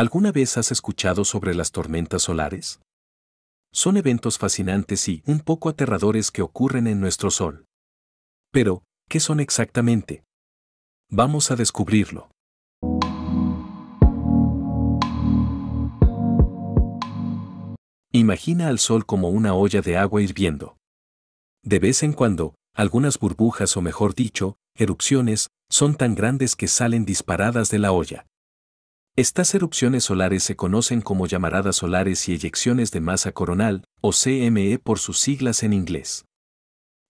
¿Alguna vez has escuchado sobre las tormentas solares? Son eventos fascinantes y un poco aterradores que ocurren en nuestro Sol. Pero, ¿qué son exactamente? Vamos a descubrirlo. Imagina al Sol como una olla de agua hirviendo. De vez en cuando, algunas burbujas o mejor dicho, erupciones, son tan grandes que salen disparadas de la olla. Estas erupciones solares se conocen como llamaradas solares y eyecciones de masa coronal, o CME por sus siglas en inglés.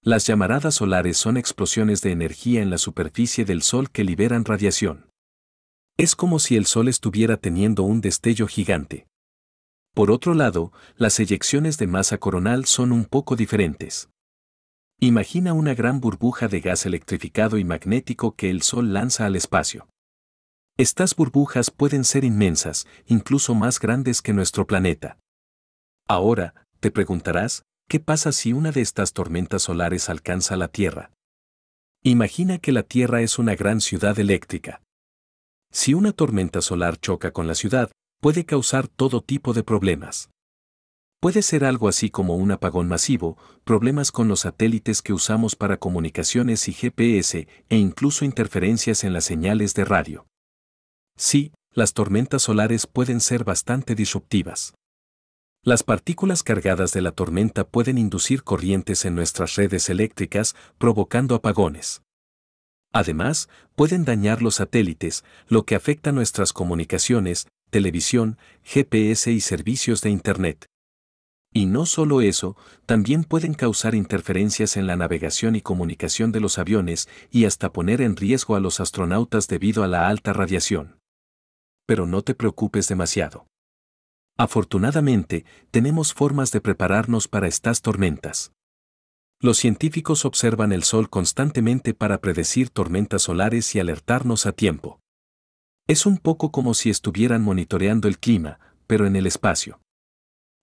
Las llamaradas solares son explosiones de energía en la superficie del Sol que liberan radiación. Es como si el Sol estuviera teniendo un destello gigante. Por otro lado, las eyecciones de masa coronal son un poco diferentes. Imagina una gran burbuja de gas electrificado y magnético que el Sol lanza al espacio. Estas burbujas pueden ser inmensas, incluso más grandes que nuestro planeta. Ahora, te preguntarás, ¿qué pasa si una de estas tormentas solares alcanza la Tierra? Imagina que la Tierra es una gran ciudad eléctrica. Si una tormenta solar choca con la ciudad, puede causar todo tipo de problemas. Puede ser algo así como un apagón masivo, problemas con los satélites que usamos para comunicaciones y GPS e incluso interferencias en las señales de radio. Sí, las tormentas solares pueden ser bastante disruptivas. Las partículas cargadas de la tormenta pueden inducir corrientes en nuestras redes eléctricas, provocando apagones. Además, pueden dañar los satélites, lo que afecta nuestras comunicaciones, televisión, GPS y servicios de Internet. Y no solo eso, también pueden causar interferencias en la navegación y comunicación de los aviones y hasta poner en riesgo a los astronautas debido a la alta radiación pero no te preocupes demasiado. Afortunadamente, tenemos formas de prepararnos para estas tormentas. Los científicos observan el Sol constantemente para predecir tormentas solares y alertarnos a tiempo. Es un poco como si estuvieran monitoreando el clima, pero en el espacio.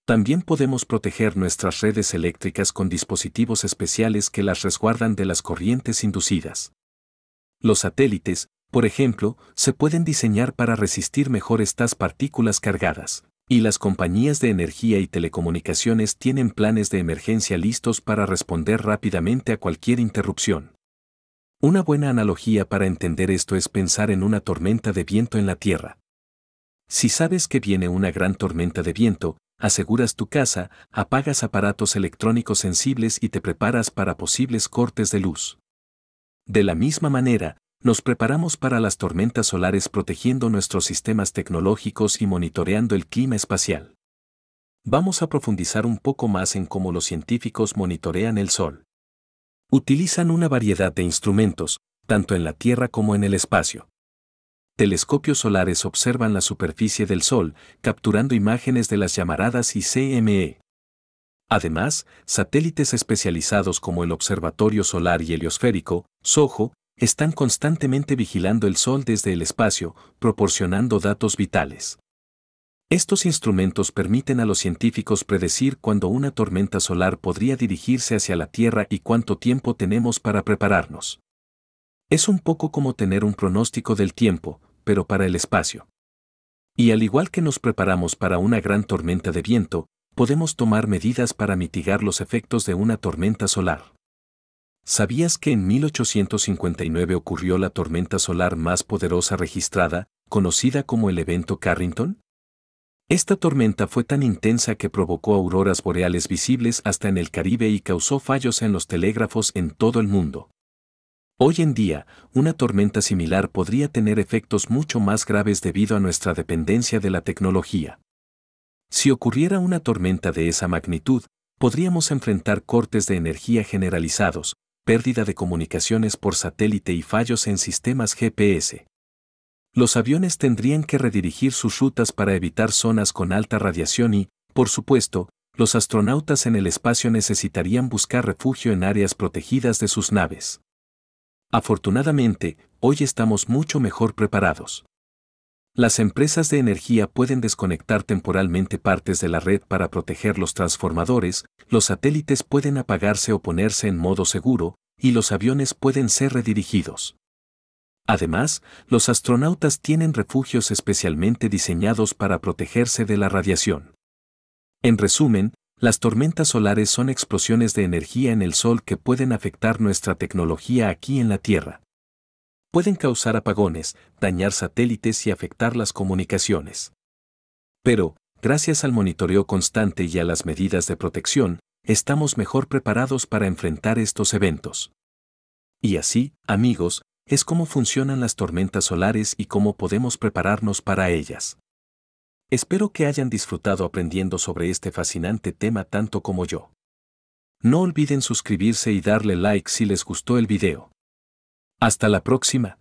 También podemos proteger nuestras redes eléctricas con dispositivos especiales que las resguardan de las corrientes inducidas. Los satélites, por ejemplo, se pueden diseñar para resistir mejor estas partículas cargadas. Y las compañías de energía y telecomunicaciones tienen planes de emergencia listos para responder rápidamente a cualquier interrupción. Una buena analogía para entender esto es pensar en una tormenta de viento en la Tierra. Si sabes que viene una gran tormenta de viento, aseguras tu casa, apagas aparatos electrónicos sensibles y te preparas para posibles cortes de luz. De la misma manera, nos preparamos para las tormentas solares protegiendo nuestros sistemas tecnológicos y monitoreando el clima espacial. Vamos a profundizar un poco más en cómo los científicos monitorean el Sol. Utilizan una variedad de instrumentos, tanto en la Tierra como en el espacio. Telescopios solares observan la superficie del Sol, capturando imágenes de las llamaradas ICME. Además, satélites especializados como el Observatorio Solar y Heliosférico, SOHO, están constantemente vigilando el Sol desde el espacio, proporcionando datos vitales. Estos instrumentos permiten a los científicos predecir cuándo una tormenta solar podría dirigirse hacia la Tierra y cuánto tiempo tenemos para prepararnos. Es un poco como tener un pronóstico del tiempo, pero para el espacio. Y al igual que nos preparamos para una gran tormenta de viento, podemos tomar medidas para mitigar los efectos de una tormenta solar. ¿Sabías que en 1859 ocurrió la tormenta solar más poderosa registrada, conocida como el evento Carrington? Esta tormenta fue tan intensa que provocó auroras boreales visibles hasta en el Caribe y causó fallos en los telégrafos en todo el mundo. Hoy en día, una tormenta similar podría tener efectos mucho más graves debido a nuestra dependencia de la tecnología. Si ocurriera una tormenta de esa magnitud, podríamos enfrentar cortes de energía generalizados, pérdida de comunicaciones por satélite y fallos en sistemas GPS. Los aviones tendrían que redirigir sus rutas para evitar zonas con alta radiación y, por supuesto, los astronautas en el espacio necesitarían buscar refugio en áreas protegidas de sus naves. Afortunadamente, hoy estamos mucho mejor preparados. Las empresas de energía pueden desconectar temporalmente partes de la red para proteger los transformadores, los satélites pueden apagarse o ponerse en modo seguro, y los aviones pueden ser redirigidos. Además, los astronautas tienen refugios especialmente diseñados para protegerse de la radiación. En resumen, las tormentas solares son explosiones de energía en el Sol que pueden afectar nuestra tecnología aquí en la Tierra pueden causar apagones, dañar satélites y afectar las comunicaciones. Pero, gracias al monitoreo constante y a las medidas de protección, estamos mejor preparados para enfrentar estos eventos. Y así, amigos, es cómo funcionan las tormentas solares y cómo podemos prepararnos para ellas. Espero que hayan disfrutado aprendiendo sobre este fascinante tema tanto como yo. No olviden suscribirse y darle like si les gustó el video. Hasta la próxima.